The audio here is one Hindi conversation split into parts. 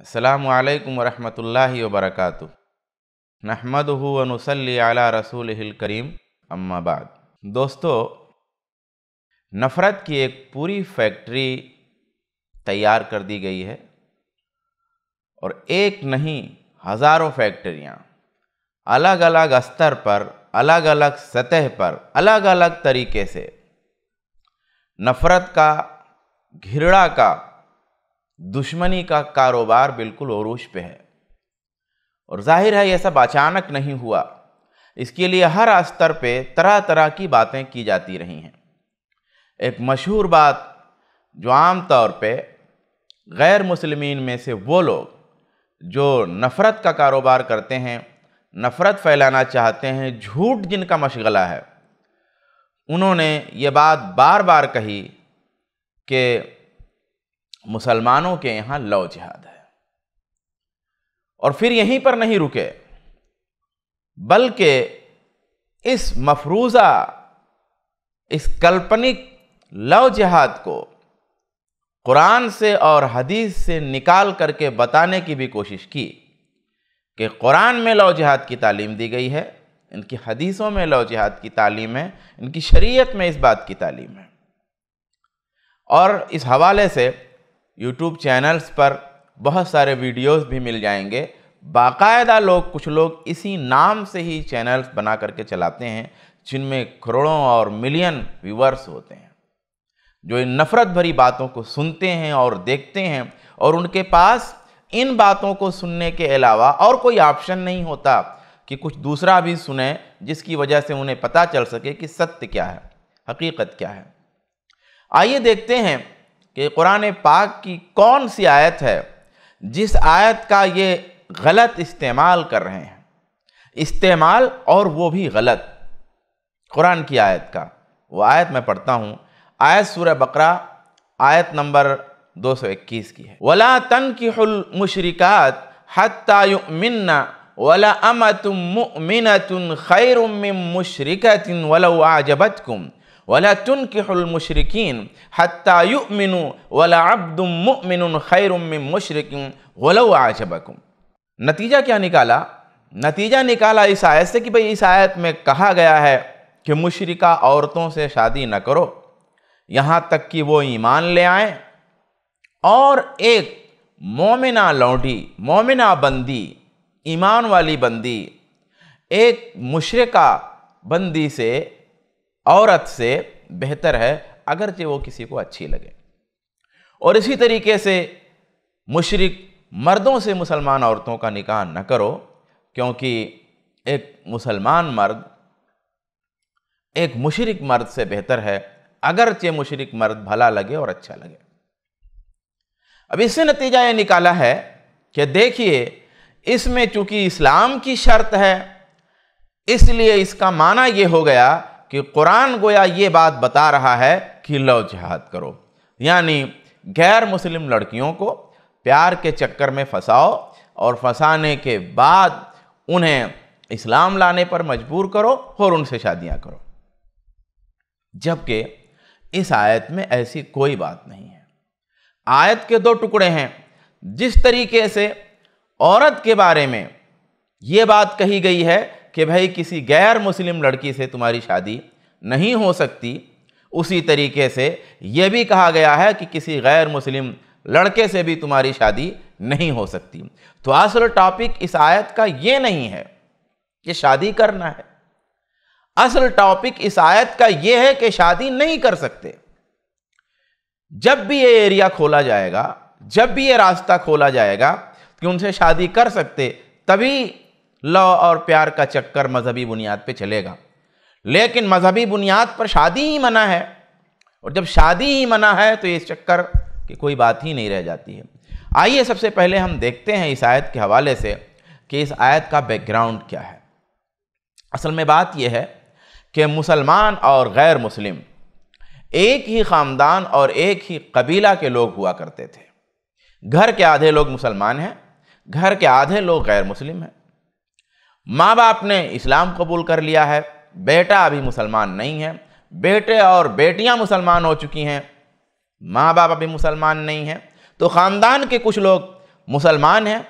अल्लाम वरहमल वबरक नहमद वनसली आला रसूल करीम अम्माबाद दोस्तों नफ़रत की एक पूरी फैक्ट्री तैयार कर दी गई है और एक नहीं हज़ारों फैक्ट्रियाँ अलग अलग स्तर पर अलग अलग सतह पर अलग अलग तरीके से नफ़रत का घिरड़ा का दुश्मनी का कारोबार बिल्कुल ओरूज पे है और जाहिर है यह सब अचानक नहीं हुआ इसके लिए हर स्तर पे तरह तरह की बातें की जाती रही हैं एक मशहूर बात जो आम तौर पे गैर मुसलमीन में से वो लोग जो नफ़रत का कारोबार करते हैं नफ़रत फैलाना चाहते हैं झूठ जिनका मशगला है उन्होंने ये बात बार बार कही कि मुसलमानों के यहाँ लव जिहाद है और फिर यहीं पर नहीं रुके बल्कि इस मफरूज़ा इस काल्पनिक लव जिहाद को कुरान से और हदीस से निकाल करके बताने की भी कोशिश की कि कुरान में लव जिहाद की तालीम दी गई है इनकी हदीसों में लव जिहाद की तालीम है इनकी शरीयत में इस बात की तालीम है और इस हवाले से यूट्यूब चैनल्स पर बहुत सारे वीडियोस भी मिल जाएंगे बाकायदा लोग कुछ लोग इसी नाम से ही चैनल्स बना करके चलाते हैं जिनमें करोड़ों और मिलियन व्यूवर्स होते हैं जो इन नफ़रत भरी बातों को सुनते हैं और देखते हैं और उनके पास इन बातों को सुनने के अलावा और कोई ऑप्शन नहीं होता कि कुछ दूसरा भी सुने जिसकी वजह से उन्हें पता चल सके कि सत्य क्या है हकीकत क्या है आइए देखते हैं कि कुरान पाक की कौन सी आयत है जिस आयत का ये गलत इस्तेमाल कर रहे हैं इस्तेमाल और वो भी गलत कुरान की आयत का वो आयत मैं पढ़ता हूँ आयत सूर बकरा आयत नंबर 221 की है वला तन की मुशरिकात हत्यामिन वला अमतुमिन खैर मुशरकतिन वला आजबत कुम वला तुन किमुशरकिन हत्तायुमिन वला अब्दुमिन खैरम मुशरकिन वलो आजबकुम नतीजा क्या निकाला नतीजा निकाला इस आयत से कि भाई इस आयत में कहा गया है कि मुशरिका औरतों से शादी न करो यहाँ तक कि वो ईमान ले आए और एक मोमिना लौंडी मोमिना बंदी ईमान वाली बंदी एक मुशरका बंदी से औरत से बेहतर है अगरचे वो किसी को अच्छी लगे और इसी तरीके से मुशरक मर्दों से मुसलमान औरतों का निकाह न करो क्योंकि एक मुसलमान मर्द एक मुशरक मर्द से बेहतर है अगरचे मुशरक मर्द भला लगे और अच्छा लगे अब इससे नतीजा ये निकाला है कि देखिए इसमें चूंकि इस्लाम की शर्त है इसलिए इसका माना यह हो गया कि कुरान गोया ये बात बता रहा है कि लव जिहाद करो यानी गैर मुस्लिम लड़कियों को प्यार के चक्कर में फंसाओ और फंसाने के बाद उन्हें इस्लाम लाने पर मजबूर करो और उनसे शादियां करो जबकि इस आयत में ऐसी कोई बात नहीं है आयत के दो टुकड़े हैं जिस तरीके से औरत के बारे में ये बात कही गई है कि भाई किसी गैर मुस्लिम लड़की से तुम्हारी शादी नहीं हो सकती उसी तरीके से यह भी कहा गया है कि किसी गैर मुस्लिम लड़के से भी तुम्हारी शादी नहीं हो सकती तो असल टॉपिक इस आयत का ये नहीं है कि शादी करना है असल टॉपिक इस आयत का ये है कि शादी नहीं कर सकते जब भी ये एरिया खोला जाएगा जब भी ये रास्ता खोला जाएगा कि उनसे शादी कर सकते तभी लव और प्यार का चक्कर मजहबी बुनियाद पे चलेगा लेकिन मजहबी बुनियाद पर शादी ही मना है और जब शादी ही मना है तो इस चक्कर की कोई बात ही नहीं रह जाती है आइए सबसे पहले हम देखते हैं इस आयत के हवाले से कि इस आयत का बैकग्राउंड क्या है असल में बात यह है कि मुसलमान और गैर मुस्लिम एक ही ख़ानदान और एक ही कबीला के लोग हुआ करते थे घर के आधे लोग मुसलमान हैं घर के आधे लोग गैर मुस्लिम हैं माँ बाप ने इस्लाम कबूल कर लिया है बेटा अभी मुसलमान नहीं है बेटे और बेटियाँ मुसलमान हो चुकी हैं माँ बाप अभी मुसलमान नहीं हैं तो ख़ानदान के कुछ लोग मुसलमान हैं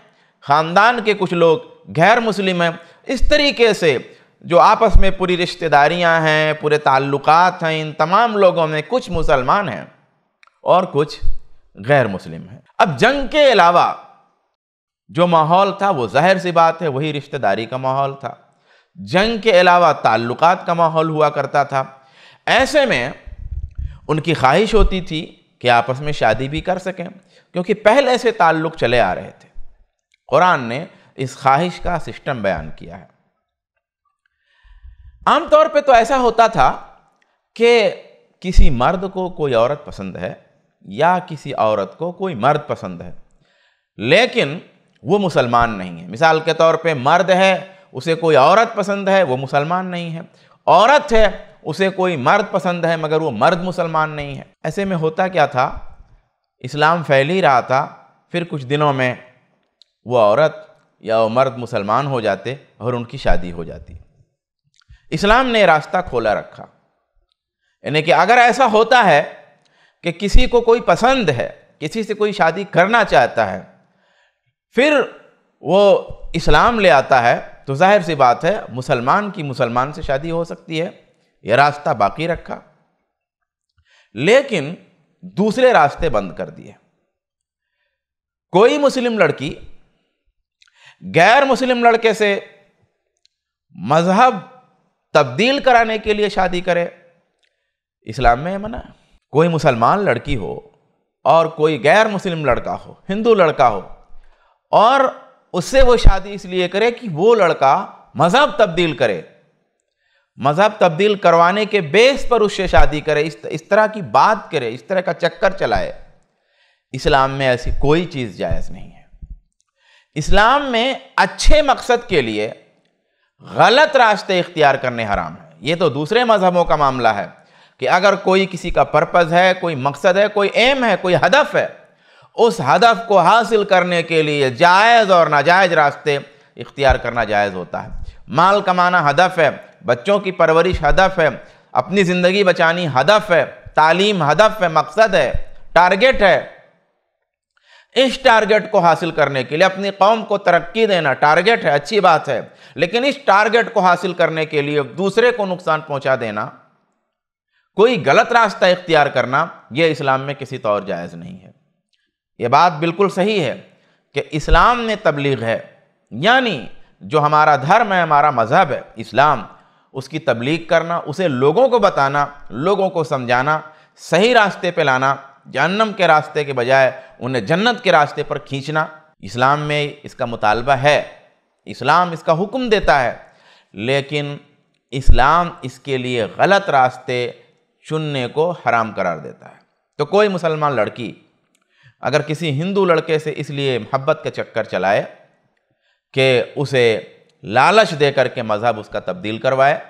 ख़ानदान के कुछ लोग गैर मुस्लिम हैं इस तरीके से जो आपस में पूरी रिश्तेदारियां हैं पूरे ताल्लुक़ हैं इन तमाम लोगों में कुछ मुसलमान हैं और कुछ गैर मुस्लिम हैं अब जंग के अलावा जो माहौल था वो ज़ाहिर सी बात है वही रिश्तेदारी का माहौल था जंग के अलावा ताल्लुकात का माहौल हुआ करता था ऐसे में उनकी ख्वाहिश होती थी कि आपस में शादी भी कर सकें क्योंकि पहले से ताल्लुक़ चले आ रहे थे कुरान ने इस ख्वाहिश का सिस्टम बयान किया है आमतौर पे तो ऐसा होता था कि किसी मर्द को कोई औरत पसंद है या किसी औरत को कोई मर्द पसंद है लेकिन वो मुसलमान नहीं है मिसाल के तौर पे मर्द है उसे कोई औरत पसंद है वो मुसलमान नहीं है औरत है उसे कोई मर्द पसंद है मगर वो मर्द मुसलमान नहीं है ऐसे में होता क्या था इस्लाम फैल ही रहा था फिर कुछ दिनों में वो औरत या वो मर्द मुसलमान हो जाते और उनकी शादी हो जाती इस्लाम ने रास्ता खोला रखा यानी कि अगर ऐसा होता है कि किसी को कोई पसंद है किसी से कोई शादी करना चाहता है फिर वो इस्लाम ले आता है तो जाहिर सी बात है मुसलमान की मुसलमान से शादी हो सकती है यह रास्ता बाकी रखा लेकिन दूसरे रास्ते बंद कर दिए कोई मुस्लिम लड़की गैर मुस्लिम लड़के से मजहब तब्दील कराने के लिए शादी करे इस्लाम में मना कोई मुसलमान लड़की हो और कोई गैर मुस्लिम लड़का हो हिंदू लड़का हो और उससे वो शादी इसलिए करे कि वो लड़का मज़हब तब्दील करे मज़हब तब्दील करवाने के बेस पर उससे शादी करे इस इस तरह की बात करे इस तरह का चक्कर चलाए इस्लाम में ऐसी कोई चीज़ जायज़ नहीं है इस्लाम में अच्छे मकसद के लिए गलत रास्ते इख्तियार करने हराम है ये तो दूसरे मज़हबों का मामला है कि अगर कोई किसी का पर्पज़ है कोई मकसद है कोई एम है कोई हदफ है उस हदफ को हासिल करने के लिए जायज़ और नाजायज़ रास्ते इख्तियार करना जायज़ होता है माल कमाना हदफ है बच्चों की परवरिश हदफ है अपनी ज़िंदगी बचानी हदफ है तालीम हदफ है मकसद है टारगेट है इस टारगेट को हासिल करने के लिए अपनी कौम को तरक्की देना टारगेट है अच्छी बात है लेकिन इस टारगेट को हासिल करने के लिए दूसरे को नुकसान पहुंचा देना कोई गलत रास्ता इख्तियार करना यह इस्लाम में किसी तौर तो जायज़ नहीं है ये बात बिल्कुल सही है कि इस्लाम में तबलीग है यानी जो हमारा धर्म है हमारा मज़हब है इस्लाम उसकी तबलीग करना उसे लोगों को बताना लोगों को समझाना सही रास्ते पे लाना जहन्नम के रास्ते के बजाय उन्हें जन्नत के रास्ते पर खींचना इस्लाम में इसका मुतालबा है इस्लाम इसका हुक्म देता है लेकिन इस्लाम इसके लिए गलत रास्ते चुनने को हराम करार देता है तो कोई मुसलमान लड़की अगर किसी हिंदू लड़के से इसलिए मोहब्बत के चक्कर चलाए कि उसे लालच दे करके मज़हब उसका तब्दील करवाए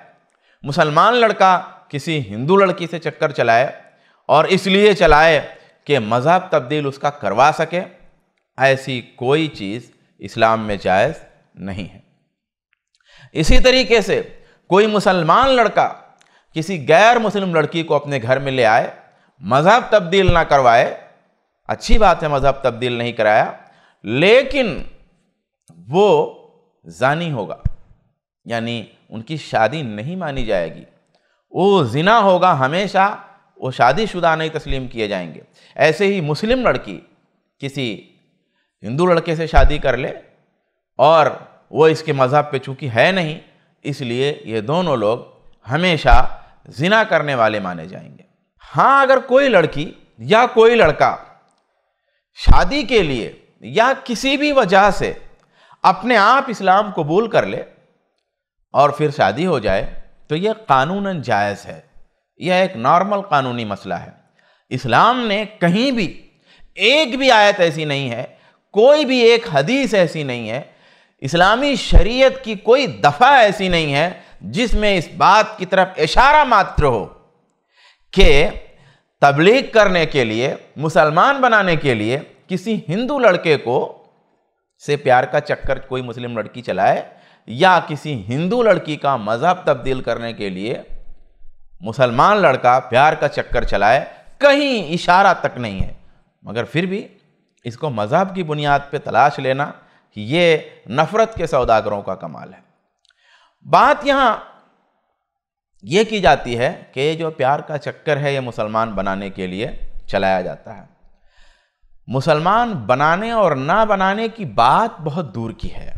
मुसलमान लड़का किसी हिंदू लड़की से चक्कर चलाए और इसलिए चलाए कि मज़हब तब्दील उसका करवा सके ऐसी कोई चीज़ इस्लाम में जायज़ नहीं है इसी तरीके से कोई मुसलमान लड़का किसी गैर मुस्लिम लड़की को अपने घर में ले आए मज़हब तब्दील ना करवाए अच्छी बात है मज़हब तब्दील नहीं कराया लेकिन वो जानी होगा यानी उनकी शादी नहीं मानी जाएगी वो जिना होगा हमेशा वो शादीशुदा नहीं तस्लीम किए जाएंगे ऐसे ही मुस्लिम लड़की किसी हिंदू लड़के से शादी कर ले और वो इसके मज़हब पे चूंकि है नहीं इसलिए ये दोनों लोग हमेशा जिना करने वाले माने जाएंगे हाँ अगर कोई लड़की या कोई लड़का शादी के लिए या किसी भी वजह से अपने आप इस्लाम कबूल कर ले और फिर शादी हो जाए तो यह कानून जायज़ है यह एक नॉर्मल कानूनी मसला है इस्लाम ने कहीं भी एक भी आयत ऐसी नहीं है कोई भी एक हदीस ऐसी नहीं है इस्लामी शरीयत की कोई दफ़ा ऐसी नहीं है जिसमें इस बात की तरफ इशारा मात्र हो कि तबलीग करने के लिए मुसलमान बनाने के लिए किसी हिंदू लड़के को से प्यार का चक्कर कोई मुस्लिम लड़की चलाए या किसी हिंदू लड़की का मज़हब तब्दील करने के लिए मुसलमान लड़का प्यार का चक्कर चलाए कहीं इशारा तक नहीं है मगर फिर भी इसको मज़हब की बुनियाद पे तलाश लेना ये नफ़रत के सौदागरों का कमाल है बात यहाँ ये की जाती है कि जो प्यार का चक्कर है ये मुसलमान बनाने के लिए चलाया जाता है मुसलमान बनाने और ना बनाने की बात बहुत दूर की है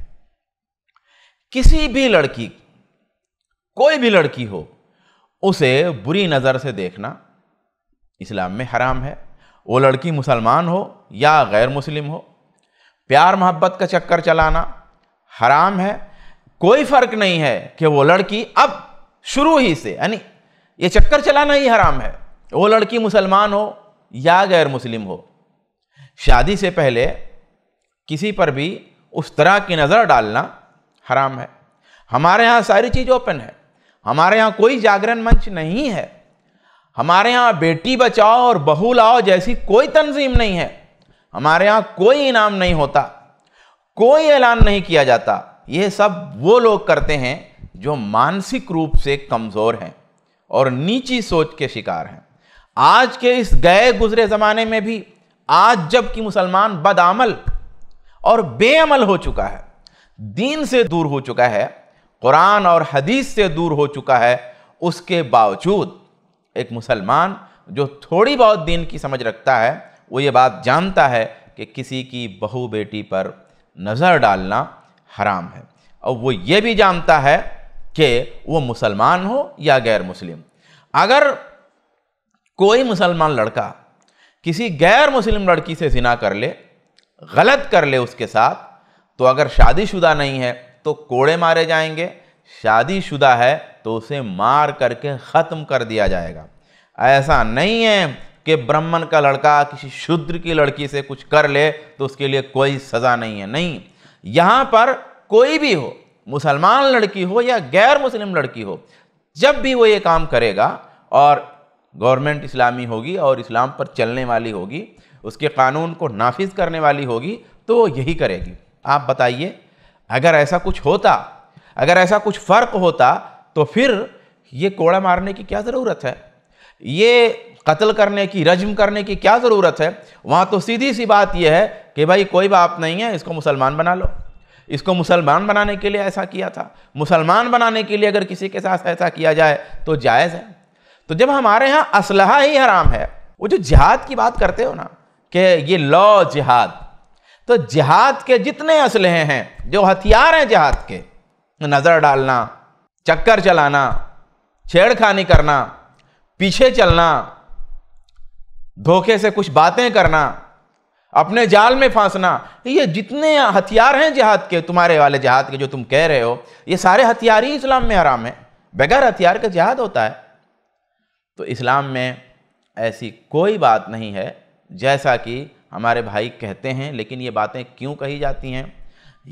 किसी भी लड़की कोई भी लड़की हो उसे बुरी नज़र से देखना इस्लाम में हराम है वो लड़की मुसलमान हो या गैर मुस्लिम हो प्यार मोहब्बत का चक्कर चलाना हराम है कोई फ़र्क नहीं है कि वो लड़की अब शुरू ही से यानी ये चक्कर चलाना ही हराम है वो लड़की मुसलमान हो या गैर मुस्लिम हो शादी से पहले किसी पर भी उस तरह की नज़र डालना हराम है हमारे यहाँ सारी चीज़ ओपन है हमारे यहाँ कोई जागरण मंच नहीं है हमारे यहाँ बेटी बचाओ और बहू लाओ जैसी कोई तंजीम नहीं है हमारे यहाँ कोई इनाम नहीं होता कोई ऐलान नहीं किया जाता ये सब वो लोग करते हैं जो मानसिक रूप से कमज़ोर हैं और नीची सोच के शिकार हैं आज के इस गए गुजरे ज़माने में भी आज जबकि मुसलमान बदामल और बेअमल हो चुका है दीन से दूर हो चुका है कुरान और हदीस से दूर हो चुका है उसके बावजूद एक मुसलमान जो थोड़ी बहुत दीन की समझ रखता है वो ये बात जानता है कि किसी की बहू बेटी पर नज़र डालना हराम है और वो ये भी जानता है कि वो मुसलमान हो या गैर मुस्लिम अगर कोई मुसलमान लड़का किसी गैर मुस्लिम लड़की से जिना कर ले गलत कर ले उसके साथ तो अगर शादीशुदा नहीं है तो कोड़े मारे जाएंगे शादीशुदा है तो उसे मार करके ख़त्म कर दिया जाएगा ऐसा नहीं है कि ब्राह्मण का लड़का किसी शूद्र की लड़की से कुछ कर ले तो उसके लिए कोई सज़ा नहीं है नहीं यहाँ पर कोई भी हो मुसलमान लड़की हो या गैर मुस्लिम लड़की हो जब भी वो ये काम करेगा और गवर्नमेंट इस्लामी होगी और इस्लाम पर चलने वाली होगी उसके कानून को नाफिज करने वाली होगी तो वो यही करेगी आप बताइए अगर ऐसा कुछ होता अगर ऐसा कुछ फ़र्क होता तो फिर ये कोड़ा मारने की क्या ज़रूरत है ये कत्ल करने की रजम करने की क्या ज़रूरत है वहाँ तो सीधी सी बात यह है कि भाई कोई बात नहीं है इसको मुसलमान बना लो इसको मुसलमान बनाने के लिए ऐसा किया था मुसलमान बनाने के लिए अगर किसी के साथ ऐसा किया जाए तो जायज़ है तो जब हमारे यहाँ असलहा ही हराम है वो जो जिहाद की बात करते हो ना कि ये लॉ जिहाद तो जिहाद के जितने असलहे हैं जो हथियार हैं जिहाद के नज़र डालना चक्कर चलाना छेड़खानी करना पीछे चलना धोखे से कुछ बातें करना अपने जाल में फांसना ये जितने हथियार हैं जिहाद के तुम्हारे वाले जिहाद के जो तुम कह रहे हो ये सारे हथियार ही इस्लाम में हराम है बगैर हथियार का जिहाद होता है तो इस्लाम में ऐसी कोई बात नहीं है जैसा कि हमारे भाई कहते हैं लेकिन ये बातें क्यों कही जाती हैं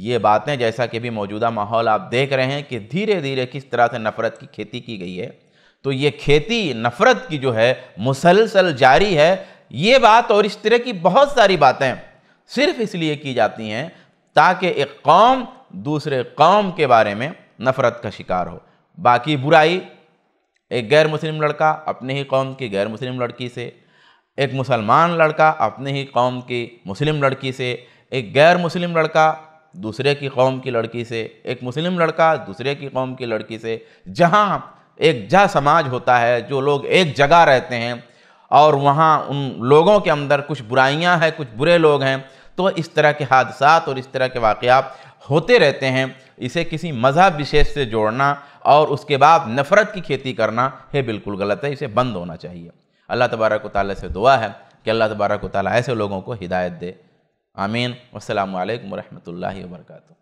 ये बातें जैसा कि भी मौजूदा माहौल आप देख रहे हैं कि धीरे धीरे किस तरह से नफ़रत की खेती की गई है तो ये खेती नफ़रत की जो है मुसलसल जारी है ये बात और इस तरह की बहुत सारी बातें सिर्फ इसलिए की जाती हैं ताकि एक कौम दूसरे कौम के बारे में नफ़रत का शिकार हो बाकी बुराई एक गैर मुस्लिम लड़का अपने ही कौम की गैर मुस्लिम लड़की से एक मुसलमान लड़का अपने ही कौम की मुस्लिम लड़की से एक गैर मुस्लिम लड़का दूसरे की कौम की लड़की से एक मुस्लिम लड़का दूसरे की कौम की लड़की से जहाँ एक जा समाज होता है जो लोग एक जगह रहते हैं और वहाँ उन लोगों के अंदर कुछ बुराइयाँ हैं कुछ बुरे लोग हैं तो इस तरह के हादसा और इस तरह के वाक़ात होते रहते हैं इसे किसी मज़हब विशेष से जोड़ना और उसके बाद नफ़रत की खेती करना है बिल्कुल गलत है इसे बंद होना चाहिए अल्लाह तबारक ताली से दुआ है कि अल्लाह तबारक ताली ऐसे लोगों को हिदायत दे आमीन वालकम वरहमल वर्का